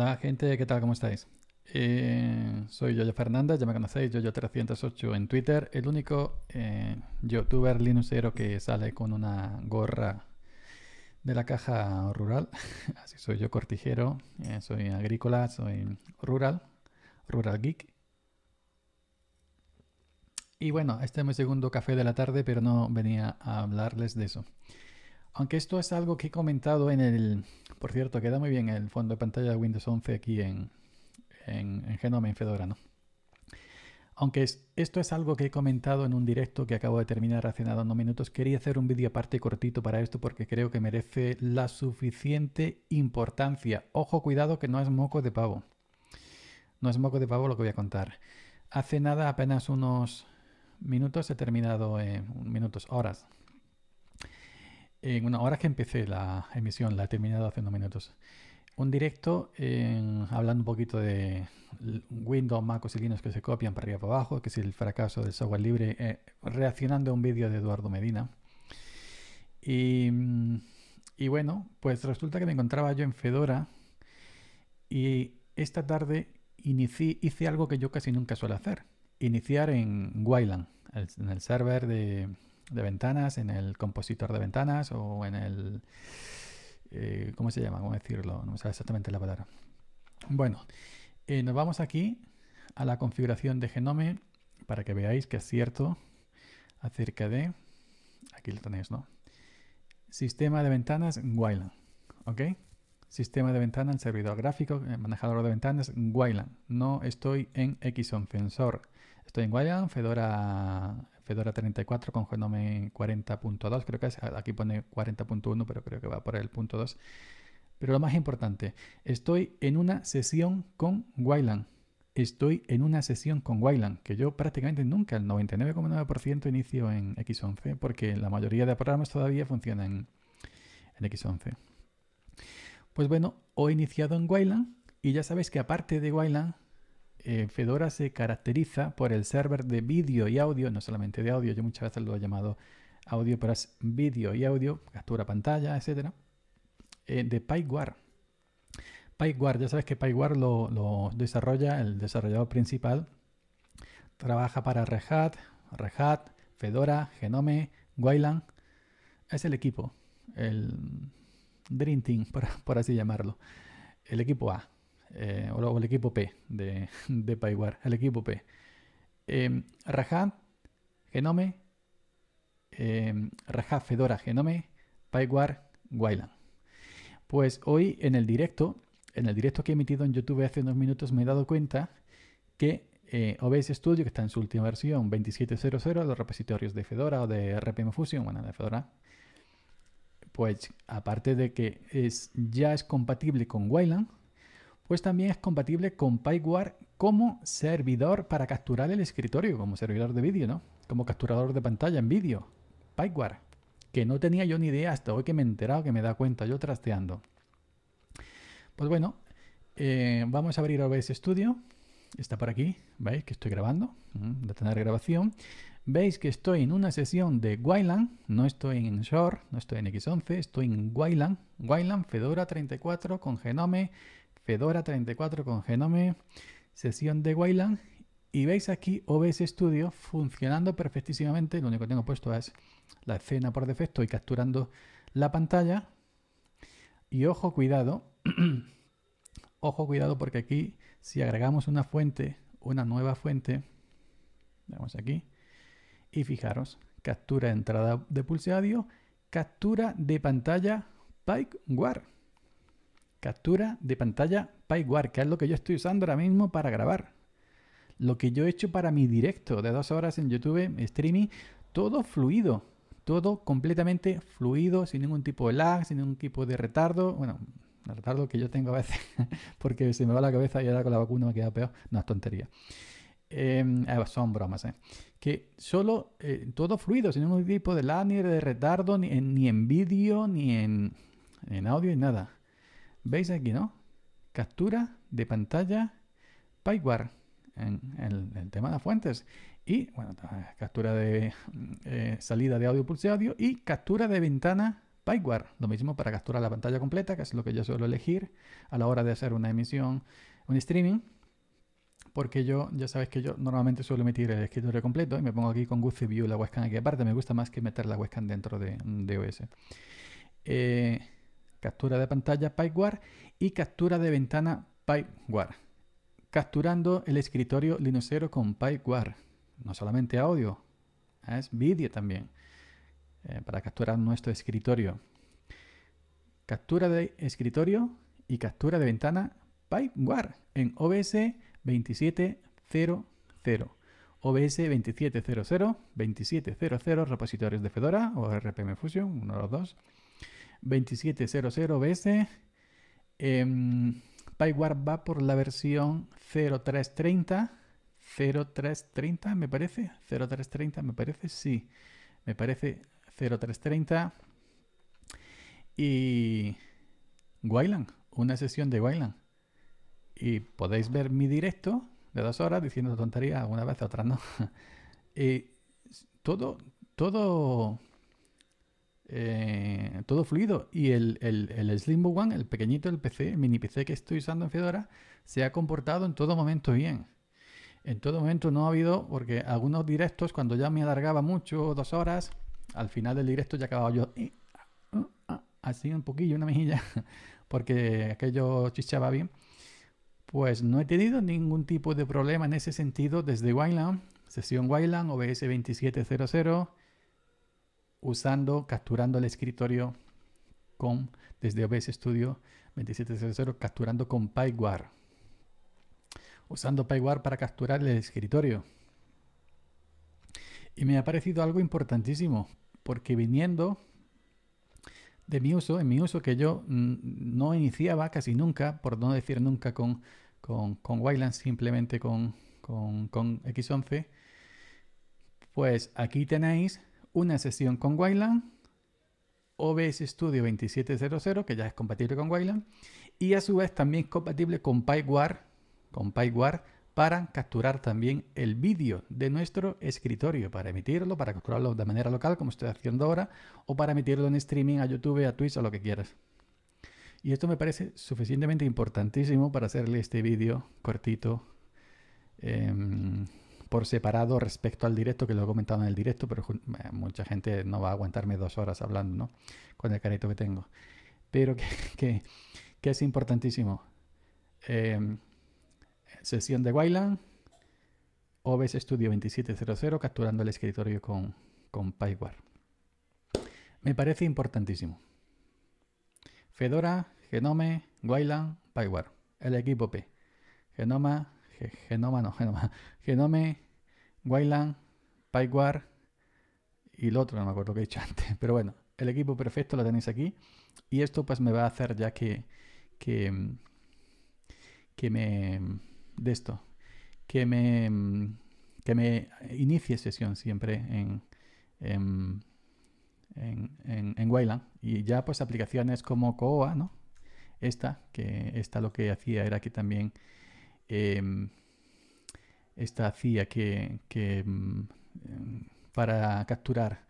Hola gente, ¿qué tal? ¿Cómo estáis? Eh, soy Yoyo Fernández, ya me conocéis, Yoyo308 en Twitter, el único eh, youtuber linuxero que sale con una gorra de la caja rural. Así soy yo cortijero, eh, soy agrícola, soy rural, rural geek. Y bueno, este es mi segundo café de la tarde, pero no venía a hablarles de eso aunque esto es algo que he comentado en el... Por cierto, queda muy bien el fondo de pantalla de Windows 11 aquí en, en, Genome, en Fedora, ¿no? Aunque esto es algo que he comentado en un directo que acabo de terminar hace unos minutos, quería hacer un vídeo aparte cortito para esto porque creo que merece la suficiente importancia. Ojo, cuidado que no es moco de pavo. No es moco de pavo lo que voy a contar. Hace nada, apenas unos minutos, he terminado, en eh, minutos, horas, en una hora que empecé la emisión, la he terminado hace unos minutos. Un directo hablando un poquito de Windows, MacOS y Linux que se copian para arriba y para abajo, que es el fracaso del software libre, eh, reaccionando a un vídeo de Eduardo Medina. Y, bueno, pues resulta que me encontraba yo en Fedora y esta tarde hice algo que yo casi nunca suelo hacer. Iniciar en Wayland, en el server de, de ventanas, en el compositor de ventanas o en el... Eh, ¿Cómo se llama? ¿Cómo decirlo? No me sale exactamente la palabra. Bueno, eh, nos vamos aquí a la configuración de Genome para que veáis que es cierto acerca de... Aquí lo tenéis, ¿no? Sistema de ventanas Wayland, ¿ok? Sistema de ventanas, servidor gráfico, eh, manejador de ventanas Wayland. No estoy en Xonfensor. Estoy en Wayland, Fedora Fedora 34 con Genome 40.2, creo que aquí pone 40.1, pero creo que va por el punto 2. Pero lo más importante, estoy en una sesión con Wayland. Estoy en una sesión con Wayland, que yo prácticamente nunca, el 99,9% inicio en X11, porque la mayoría de programas todavía funcionan en, X11. Pues bueno, he iniciado en Wayland y ya sabéis que aparte de Wayland eh, Fedora se caracteriza por el server de vídeo y audio, no solamente de audio, yo muchas veces lo he llamado audio, pero es vídeo y audio, captura pantalla, etcétera, eh, de PyGuard. PyGuard, ya sabes que PyGuard lo, lo, desarrolla el desarrollador principal. Trabaja para Red Hat, Fedora, Genome, Wayland. Es el equipo, el Dream Team, por así llamarlo. El equipo A. Eh, o, el equipo P de, de el equipo P. Eh, Genome, eh, Fedora Genome, paiwar Wayland. Pues hoy en el directo, en el directo que he emitido en YouTube hace unos minutos, me he dado cuenta que eh, OBS Studio, que está en su última versión 27.00, los repositorios de Fedora o de RPM Fusion, bueno, de Fedora, pues aparte de que es, ya es compatible con Wayland, pues también es compatible con PyWare como servidor para capturar el escritorio, como servidor de vídeo, ¿no? Como capturador de pantalla en vídeo. PyWare, que no tenía yo ni idea hasta hoy que me he enterado, que me da cuenta yo trasteando. Pues bueno, eh, vamos a abrir OBS Studio. Está por aquí, veis que estoy grabando, de tener grabación. Veis que estoy en una sesión de Wayland, no estoy en Shore, no estoy en X11, estoy en Wayland, Wayland Fedora 34 con Genome Fedora 34 con Genome, sesión de Wayland y veis aquí OBS Studio funcionando perfectísimamente. Lo único que tengo puesto es la escena por defecto y capturando la pantalla. Y ojo, cuidado. ojo, cuidado porque aquí si agregamos una fuente, una nueva fuente, vemos aquí, y fijaros, captura entrada de pulse captura de pantalla Guard Captura de pantalla PyWare, que es lo que yo estoy usando ahora mismo para grabar. Lo que yo he hecho para mi directo de dos horas en YouTube, streaming, todo fluido. Todo completamente fluido, sin ningún tipo de lag, sin ningún tipo de retardo. Bueno, el retardo que yo tengo a veces, porque se me va la cabeza y ahora con la vacuna me queda peor. No, es tontería. Em, ah, son bromas, eh. Que solo, eh, todo fluido, sin ningún tipo de lag, ni de retardo, ni en, ni en vídeo, ni en, en audio, ni nada. Veis aquí, ¿no? Captura de pantalla PyWare en, el, tema de fuentes. Y, bueno, captura de eh, salida de audio pulse audio y captura de ventana PyWare. Lo mismo para capturar la pantalla completa, que es lo que yo suelo elegir a la hora de hacer una emisión, un streaming porque yo, ya sabes que yo normalmente suelo meter el escritorio completo y me pongo aquí con Guzzi View la webcam aquí aparte, me gusta más que meter la webcam dentro de, de OS. Eh, captura de pantalla PyWare y captura de ventana PyWare. Capturando el escritorio Linuxero con War. No solamente audio, ah, es vídeo también eh, para capturar nuestro escritorio. Captura de escritorio y captura de ventana PyWare en OBS 2700. OBS 2700, 2700, repositorios de Fedora o RPM Fusion, uno de los dos. 2700BS. Eh, em, va por la versión 0330. 0330 me parece. 0330 me parece, sí. Me parece 0330. Y Wayland, una sesión de Wayland. Y podéis ver mi directo de dos horas diciendo tonterías vez vez, otra, no. y eh, todo, todo eh, todo fluido. Y el, el, Slimbo One, el pequeñito, el PC, el mini PC que estoy usando en Fedora, se ha comportado en todo momento bien. En todo momento no ha habido, porque algunos directos, cuando ya me alargaba mucho, dos horas, al final del directo ya acababa yo eh, ah, ah, así un poquillo, una mejilla, porque aquello chichaba bien. Pues no he tenido ningún tipo de problema en ese sentido desde Wayland, sesión Wayland, OBS 2700, usando, capturando el escritorio con, desde OBS Studio 2700, capturando con PyWare. Usando PyWare para capturar el escritorio. Y me ha parecido algo importantísimo, porque viniendo de mi uso, en mi uso que yo mm, no iniciaba casi nunca, por no decir nunca con, con, simplemente con X11, pues aquí tenéis una sesión con Wayland, OBS Studio 2700, que ya es compatible con Wayland, y a su vez también es compatible con PyWare, con para capturar también el vídeo de nuestro escritorio, para emitirlo, para capturarlo de manera local, como estoy haciendo ahora, o para emitirlo en streaming a YouTube, a Twitch, o lo que quieras. Y esto me parece suficientemente importantísimo para hacerle este vídeo cortito. Em, por separado respecto al directo, que lo he comentado en el directo, pero eh, mucha gente no va a aguantarme dos horas hablando, ¿no? Con el carrito que tengo. Pero que, es importantísimo. Em, sesión de Wayland, OBS Studio 2700, capturando el escritorio con, con PyWare. Me parece importantísimo. Fedora, Genome, Wayland, PyWare. El equipo P. Genoma, Genoma, no, Genoma. Genome, Wayland, PyWar y el otro, no me acuerdo que he dicho antes. Pero bueno, el equipo perfecto lo tenéis aquí. Y esto pues me va a hacer ya que, que, que me... de esto. Que me, que me inicie sesión siempre en, en, en, en, Wayland. Y ya pues aplicaciones como COA, ¿no? Esta, que esta lo que hacía era que también Em, esta CIA que, em, para capturar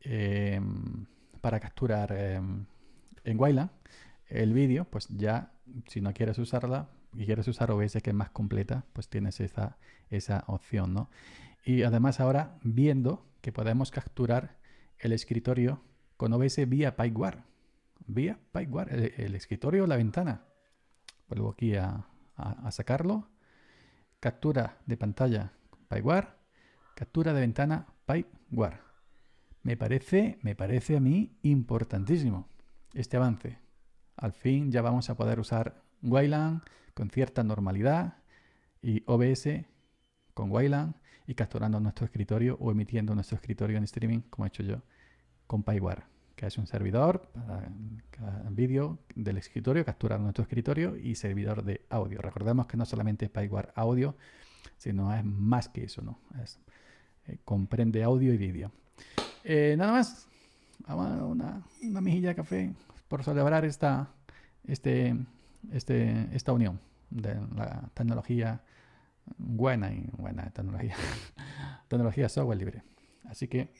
em, para capturar en Wayland el vídeo, pues ya si no quieres usarla y quieres usar OBS que es más completa, pues tienes esa, esa opción, ¿no? Y además ahora viendo que podemos capturar el escritorio con OBS vía PyWare. Vía PyWare, el, el escritorio o la ventana. Vuelvo aquí a, a, sacarlo. Captura de pantalla PyWAR. Captura de ventana war Me parece, me parece a mí importantísimo este avance. Al fin ya vamos a poder usar Wayland con cierta normalidad y OBS con Wayland y capturando nuestro escritorio o emitiendo nuestro escritorio en streaming como he hecho yo con PyWare que es un servidor para vídeo del escritorio, captura nuestro escritorio y servidor de audio. Recordemos que no solamente es para igual audio, sino es más que eso, ¿no? Eh, comprende audio y vídeo. Eh, nada más, una, una mejilla de café por celebrar esta, este, este, esta unión de la tecnología buena y buena tecnología, tecnología software libre. Así que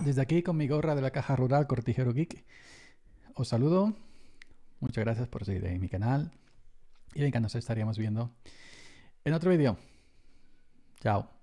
desde aquí con mi gorra de la caja rural Cortijero Geek. Os saludo. Muchas gracias por seguir en mi canal. Y venga, nos estaríamos viendo en otro vídeo. Chao.